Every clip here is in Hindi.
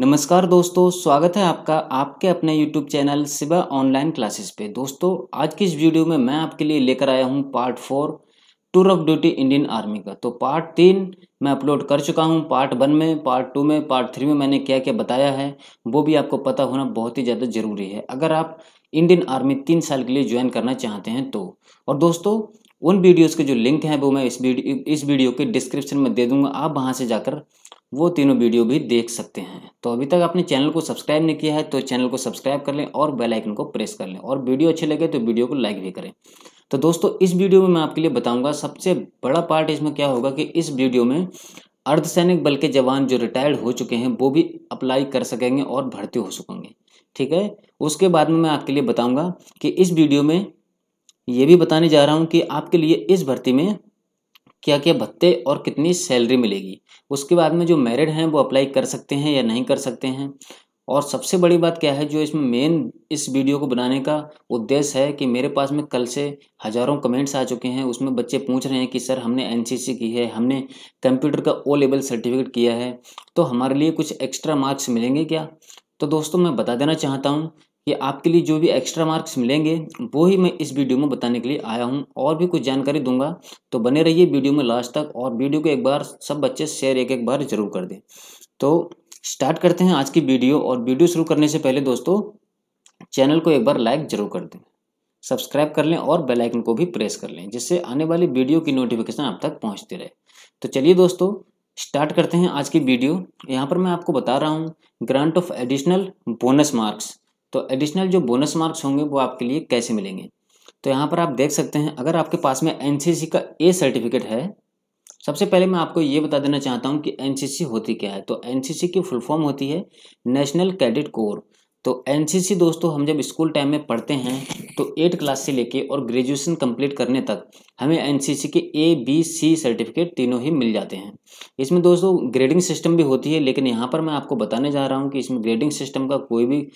नमस्कार दोस्तों स्वागत है आपका आपके अपने YouTube channel Siba online classes पे दोस्तों आज की इस वीडियो में मैं आपके लिए लेकर आया हूँ part four tour of duty Indian army का तो पार्ट तीन मैं अपलोड कर चुका हूँ पार्ट वन में पार्ट टू में पार्ट थ्री में मैंने क्या क्या बताया है वो भी आपको पता होना बहुत ही ज़्यादा ज़रूरी है अगर आप इंडियन आर्मी तीन साल के लिए ज्वाइन करना चाहते हैं तो और दोस्तों उन वीडियोस के जो लिंक हैं वो मैं इस वीडियो इस वीडियो के डिस्क्रिप्शन में दे दूंगा आप वहाँ से जाकर वो तीनों वीडियो भी देख सकते हैं तो अभी तक आपने चैनल को सब्सक्राइब नहीं किया है तो चैनल को सब्सक्राइब कर लें और बेल आइकन को प्रेस कर लें और वीडियो अच्छे लगे तो वीडियो को लाइक भी करें तो दोस्तों इस वीडियो में मैं आपके लिए बताऊंगा सबसे बड़ा पार्ट इसमें क्या होगा कि इस वीडियो में अर्धसैनिक बल के जवान जो रिटायर्ड हो चुके हैं वो भी अप्लाई कर सकेंगे और भर्ती हो सकेंगे ठीक है उसके बाद में मैं आपके लिए बताऊंगा कि इस वीडियो में ये भी बताने जा रहा हूँ कि आपके लिए इस भर्ती में क्या क्या भत्ते और कितनी सैलरी मिलेगी उसके बाद में जो मैरिड हैं वो अप्लाई कर सकते हैं या नहीं कर सकते हैं और सबसे बड़ी बात क्या है जो इसमें मेन इस वीडियो को बनाने का उद्देश्य है कि मेरे पास में कल से हज़ारों कमेंट्स आ चुके हैं उसमें बच्चे पूछ रहे हैं कि सर हमने एनसीसी की है हमने कंप्यूटर का ओ लेवल सर्टिफिकेट किया है तो हमारे लिए कुछ एक्स्ट्रा मार्क्स मिलेंगे क्या तो दोस्तों मैं बता देना चाहता हूँ कि आपके लिए जो भी एक्स्ट्रा मार्क्स मिलेंगे वो ही मैं इस वीडियो में बताने के लिए आया हूँ और भी कुछ जानकारी दूंगा तो बने रहिए वीडियो में लास्ट तक और वीडियो को एक बार सब बच्चे शेयर एक एक बार जरूर कर दें तो स्टार्ट करते हैं आज की वीडियो और वीडियो शुरू करने से पहले दोस्तों चैनल को एक बार लाइक जरूर कर दें सब्सक्राइब कर लें और बेल आइकन को भी प्रेस कर लें जिससे आने वाली वीडियो की नोटिफिकेशन आप तक पहुंचती रहे तो चलिए दोस्तों स्टार्ट करते हैं आज की वीडियो यहाँ पर मैं आपको बता रहा हूँ grant of additional bonus marks तो एडिशनल जो बोनस मार्क्स होंगे वो आपके लिए कैसे मिलेंगे तो यहाँ पर आप देख सकते हैं अगर आपके पास में एन का ए सर्टिफिकेट है सबसे पहले मैं आपको ये बता देना चाहता हूँ कि एन होती क्या है तो एन की फुल फॉर्म होती है नेशनल कैडेट कोर तो एन दोस्तों हम जब स्कूल टाइम में पढ़ते हैं तो एट क्लास से लेके और ग्रेजुएशन कंप्लीट करने तक हमें एन के ए बी सी सर्टिफिकेट तीनों ही मिल जाते हैं इसमें दोस्तों ग्रेडिंग सिस्टम भी होती है लेकिन यहाँ पर मैं आपको बताने जा रहा हूँ कि इसमें ग्रेडिंग सिस्टम का कोई भी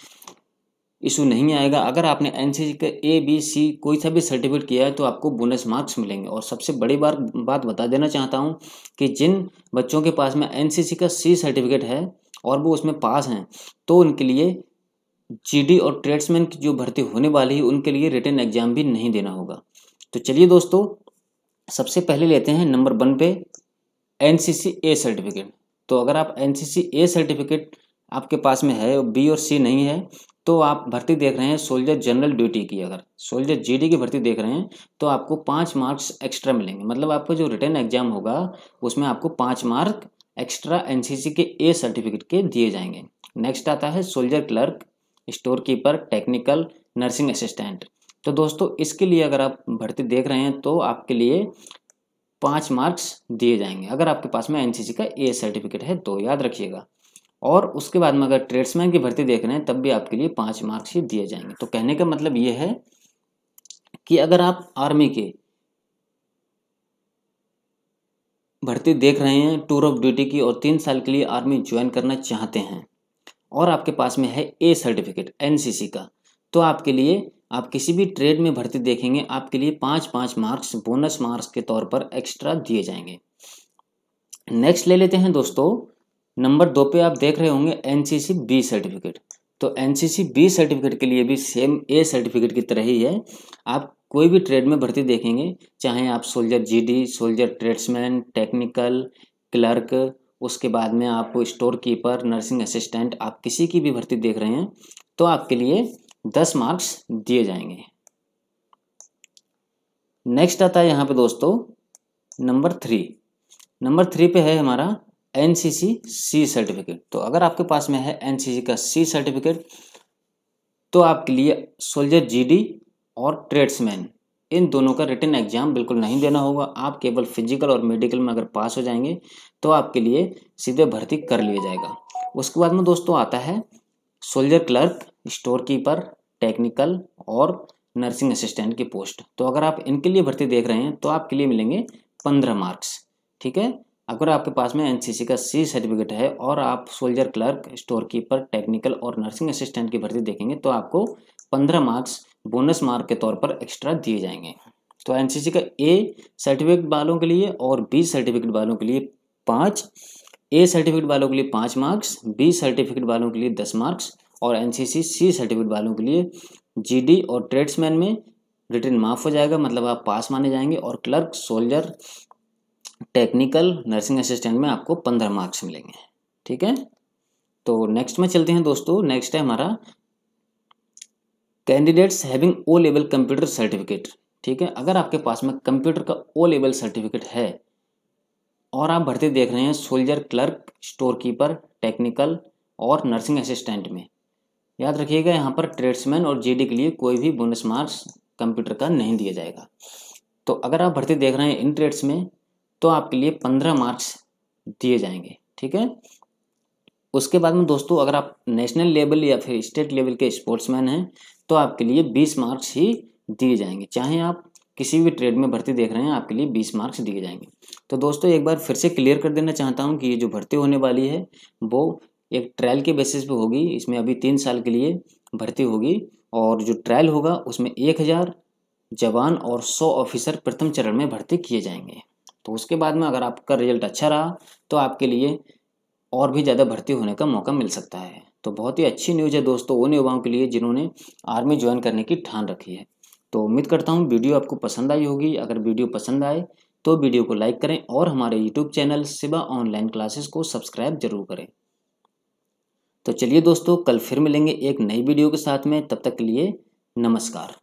इशू नहीं आएगा अगर आपने एन का ए बी सी कोई सा भी सर्टिफिकेट किया है तो आपको बोनस मार्क्स मिलेंगे और सबसे बड़ी बार बात बता देना चाहता हूँ कि जिन बच्चों के पास में एन का सी सर्टिफिकेट है और वो उसमें पास हैं तो उनके लिए डी और ट्रेड्समैन की जो भर्ती होने वाली है उनके लिए रिटर्न एग्जाम भी नहीं देना होगा तो चलिए दोस्तों सबसे पहले लेते हैं नंबर वन पे एन ए सर्टिफिकेट तो अगर आप एन ए सर्टिफिकेट आपके पास में है बी और सी नहीं है तो आप भर्ती देख रहे हैं सोल्जर जनरल ड्यूटी की अगर सोल्जर जीडी की भर्ती देख रहे हैं तो आपको पाँच मार्क्स एक्स्ट्रा मिलेंगे मतलब आपका जो रिटर्न एग्जाम होगा उसमें आपको पाँच मार्क एक्स्ट्रा एनसीसी के ए सर्टिफिकेट के दिए जाएंगे नेक्स्ट आता है soldier clerk store keeper technical nursing assistant तो दोस्तों इसके लिए अगर आप भर्ती देख रहे हैं तो आपके लिए पाँच मार्क्स दिए जाएंगे अगर आपके पास में एन का ए सर्टिफिकेट है तो याद रखिएगा और उसके बाद में अगर ट्रेड्समैन की भर्ती देख रहे हैं तब भी आपके लिए पाँच मार्क्स ही दिए जाएंगे तो कहने का मतलब ये है कि अगर आप आर्मी के भर्ती देख रहे हैं टूर ऑफ ड्यूटी की और तीन साल के लिए आर्मी ज्वाइन करना चाहते हैं और आपके पास में है ए सर्टिफिकेट एनसीसी का तो आपके लिए आप किसी भी ट्रेड में भर्ती देखेंगे आपके लिए पाँच पाँच मार्क्स बोनस मार्क्स के तौर पर एक्स्ट्रा दिए जाएंगे नेक्स्ट ले लेते हैं दोस्तों नंबर दो पे आप देख रहे होंगे एन बी सर्टिफिकेट तो एन बी सर्टिफिकेट के लिए भी सेम ए सर्टिफिकेट की तरह ही है आप कोई भी ट्रेड में भर्ती देखेंगे चाहे आप soldier GD soldier tradesman technical clerk उसके बाद में आप स्टोर कीपर नर्सिंग असिस्टेंट आप किसी की भी भर्ती देख रहे हैं तो आपके लिए दस मार्क्स दिए जाएंगे नेक्स्ट आता है यहाँ पे दोस्तों नंबर थ्री नंबर थ्री पे है हमारा एन सी सी सी सर्टिफिकेट तो अगर आपके पास में है एन का सी सर्टिफिकेट तो आपके लिए सोल्जर जी डी और ट्रेड्समैन इन दोनों का रिटर्न एग्जाम बिल्कुल नहीं देना होगा आप केवल फिजिकल और मेडिकल में अगर पास हो जाएंगे तो आपके लिए सीधे भर्ती कर लिया जाएगा उसके बाद में दोस्तों आता है soldier clerk store keeper technical और नर्सिंग असिस्टेंट की पोस्ट तो अगर आप इनके लिए भर्ती देख रहे हैं तो आपके लिए मिलेंगे पंद्रह मार्क्स ठीक है अगर आपके पास में एनसीसी का सी सर्टिफिकेट है और आप soldier clerk store keeper technical और नर्सिंग असिस्टेंट की भर्ती देखेंगे तो आपको पंद्रह मार्क्स बोनस मार्क के तौर पर एक्स्ट्रा दिए जाएंगे तो एनसीसी का ए सर्टिफिकेट वालों के लिए और बी सर्टिफिकेट वालों के लिए पाँच ए सर्टिफिकेट वालों के लिए पाँच मार्क्स बी सर्टिफिकेट वालों के लिए दस मार्क्स और एन सी सर्टिफिकेट वालों के लिए जी और ट्रेड्समैन में रिटर्न माफ़ हो जाएगा मतलब आप पास माने जाएंगे और clerk soldier technical nursing assistant में आपको पंद्रह मार्क्स मिलेंगे ठीक है तो नेक्स्ट में चलते हैं दोस्तों नेक्स्ट है हमारा candidates having O level computer certificate ठीक है अगर आपके पास में कंप्यूटर का ओ लेवल सर्टिफिकेट है और आप भर्ती देख रहे हैं soldier clerk store keeper technical और नर्सिंग असिस्टेंट में याद रखिएगा यहाँ पर ट्रेड्समैन और जीडी के लिए कोई भी बोनस मार्क्स कंप्यूटर का नहीं दिया जाएगा तो अगर आप भर्ती देख रहे हैं इन ट्रेड्स में तो आपके लिए पंद्रह मार्क्स दिए जाएंगे ठीक है उसके बाद में दोस्तों अगर आप नेशनल लेवल या फिर स्टेट लेवल के स्पोर्ट्समैन हैं तो आपके लिए बीस मार्क्स ही दिए जाएंगे चाहे आप किसी भी ट्रेड में भर्ती देख रहे हैं आपके लिए बीस मार्क्स दिए जाएंगे तो दोस्तों एक बार फिर से क्लियर कर देना चाहता हूँ कि ये जो भर्ती होने वाली है वो एक ट्रायल के बेसिस पे होगी इसमें अभी तीन साल के लिए भर्ती होगी और जो ट्रायल होगा उसमें एक हज़ार जवान और सौ ऑफिसर प्रथम चरण में भर्ती किए जाएंगे तो उसके बाद में अगर आपका रिजल्ट अच्छा रहा तो आपके लिए और भी ज़्यादा भर्ती होने का मौका मिल सकता है तो बहुत ही अच्छी न्यूज़ है दोस्तों उन युवाओं के लिए जिन्होंने आर्मी ज्वाइन करने की ठान रखी है तो उम्मीद करता हूँ वीडियो आपको पसंद आई होगी अगर वीडियो पसंद आए तो वीडियो को लाइक करें और हमारे YouTube channel Siva online classes को सब्सक्राइब जरूर करें तो चलिए दोस्तों कल फिर मिलेंगे एक नई वीडियो के साथ में तब तक के लिए नमस्कार